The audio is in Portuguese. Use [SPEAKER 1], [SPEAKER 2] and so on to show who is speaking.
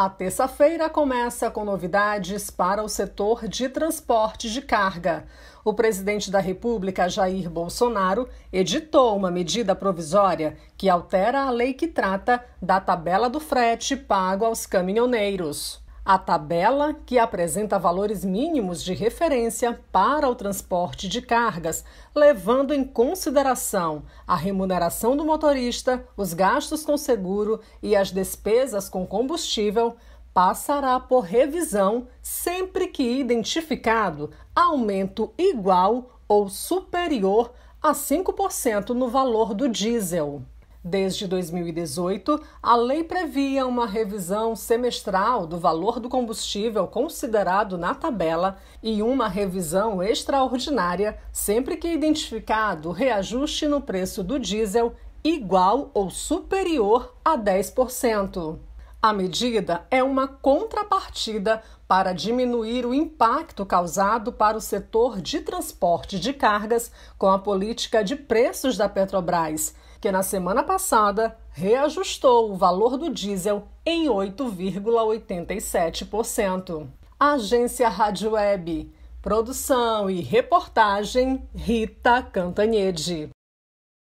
[SPEAKER 1] A terça-feira começa com novidades para o setor de transporte de carga. O presidente da República, Jair Bolsonaro, editou uma medida provisória que altera a lei que trata da tabela do frete pago aos caminhoneiros. A tabela, que apresenta valores mínimos de referência para o transporte de cargas, levando em consideração a remuneração do motorista, os gastos com seguro e as despesas com combustível, passará por revisão sempre que identificado aumento igual ou superior a 5% no valor do diesel. Desde 2018, a lei previa uma revisão semestral do valor do combustível considerado na tabela e uma revisão extraordinária sempre que identificado reajuste no preço do diesel igual ou superior a 10%. A medida é uma contrapartida para diminuir o impacto causado para o setor de transporte de cargas com a política de preços da Petrobras, que na semana passada reajustou o valor do diesel em 8,87%. Agência Rádio Web. Produção e reportagem Rita Cantanhede.